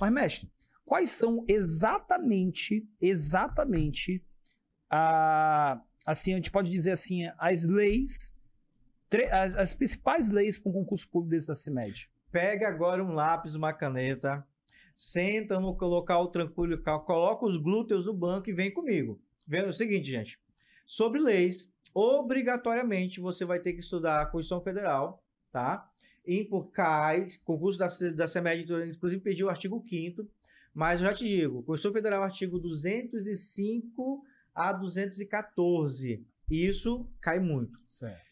Mas, mestre, quais são exatamente, exatamente, a, assim, a gente pode dizer assim, as leis, as, as principais leis para um concurso público desse da CIMED? Pega agora um lápis, uma caneta, senta no local tranquilo, coloca os glúteos no banco e vem comigo. Vendo é o seguinte, gente. Sobre leis, obrigatoriamente você vai ter que estudar a Constituição Federal, tá? em por CAI, concurso da, da SEMED, inclusive pediu o artigo 5 mas eu já te digo, Constituição Federal, artigo 205 a 214. Isso cai muito. Certo.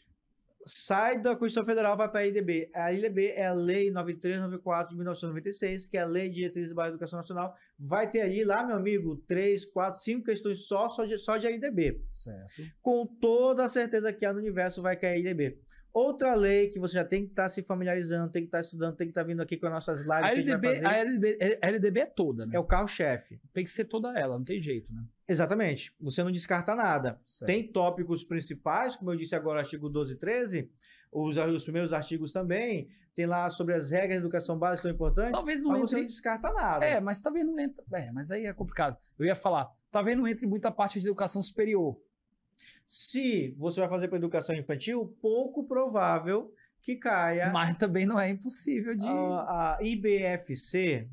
Sai da Constituição Federal, vai para a IDB. A IDB é a Lei 9394 de 1996, que é a Lei de Diretriz da Educação Nacional. Vai ter ali, lá, meu amigo, três, quatro, cinco questões só, só de, só de IDB. Certo. Com toda a certeza que ano universo vai cair a IDB. Outra lei que você já tem que estar tá se familiarizando, tem que estar tá estudando, tem que estar tá vindo aqui com as nossas lives. A LDB, a, a LDB, a LDB é toda, né? É o carro-chefe. Tem que ser toda ela, não tem jeito, né? Exatamente. Você não descarta nada. Certo. Tem tópicos principais, como eu disse agora, artigo 12 e 13, os, os, primeiros artigos também. Tem lá sobre as regras de educação básica que são importantes. Talvez não mas entre... você não descarta nada. É, mas talvez não entre. É, mas aí é complicado. Eu ia falar, talvez não entre muita parte de educação superior. Se você vai fazer para educação infantil, pouco provável que caia. Mas também não é impossível de. A, a IBFC,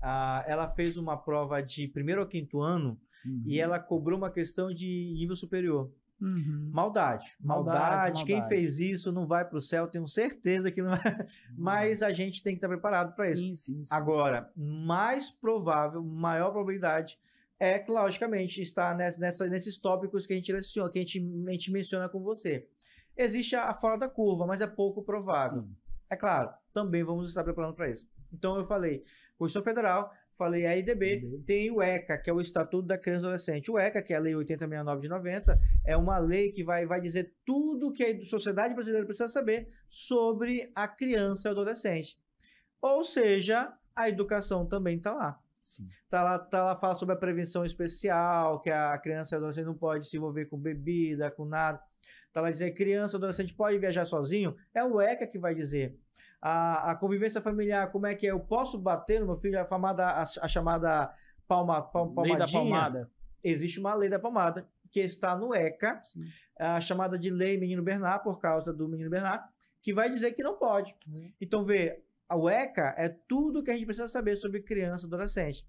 a, ela fez uma prova de primeiro ao quinto ano uhum. e ela cobrou uma questão de nível superior. Uhum. Maldade, maldade, maldade, Quem maldade. fez isso não vai para o céu, tenho certeza que não vai. É. Mas a gente tem que estar preparado para isso. Sim, sim, Agora, mais provável, maior probabilidade é logicamente, está nessa, nesses tópicos que a gente que a gente, a gente menciona com você. Existe a, a fora da curva, mas é pouco provável. Sim. É claro, também vamos estar preparando para isso. Então, eu falei Constituição Federal, falei a IDB, uhum. tem o ECA, que é o Estatuto da Criança e Adolescente. O ECA, que é a Lei 8069 de 90, é uma lei que vai, vai dizer tudo que a sociedade brasileira precisa saber sobre a criança e o adolescente. Ou seja, a educação também está lá. Tá lá, tá lá fala sobre a prevenção especial, que a criança e adolescente não pode se envolver com bebida, com nada. Tá lá dizendo criança, adolescente pode viajar sozinho. É o ECA que vai dizer. A, a convivência familiar, como é que é? Eu posso bater no meu filho, a, famada, a, a chamada palma, palma, palmadinha? Lei da palmada. Existe uma lei da palmada que está no ECA, Sim. a chamada de lei Menino Bernard, por causa do Menino Bernard, que vai dizer que não pode. Uhum. Então, vê, a UECA é tudo que a gente precisa saber sobre criança e adolescente.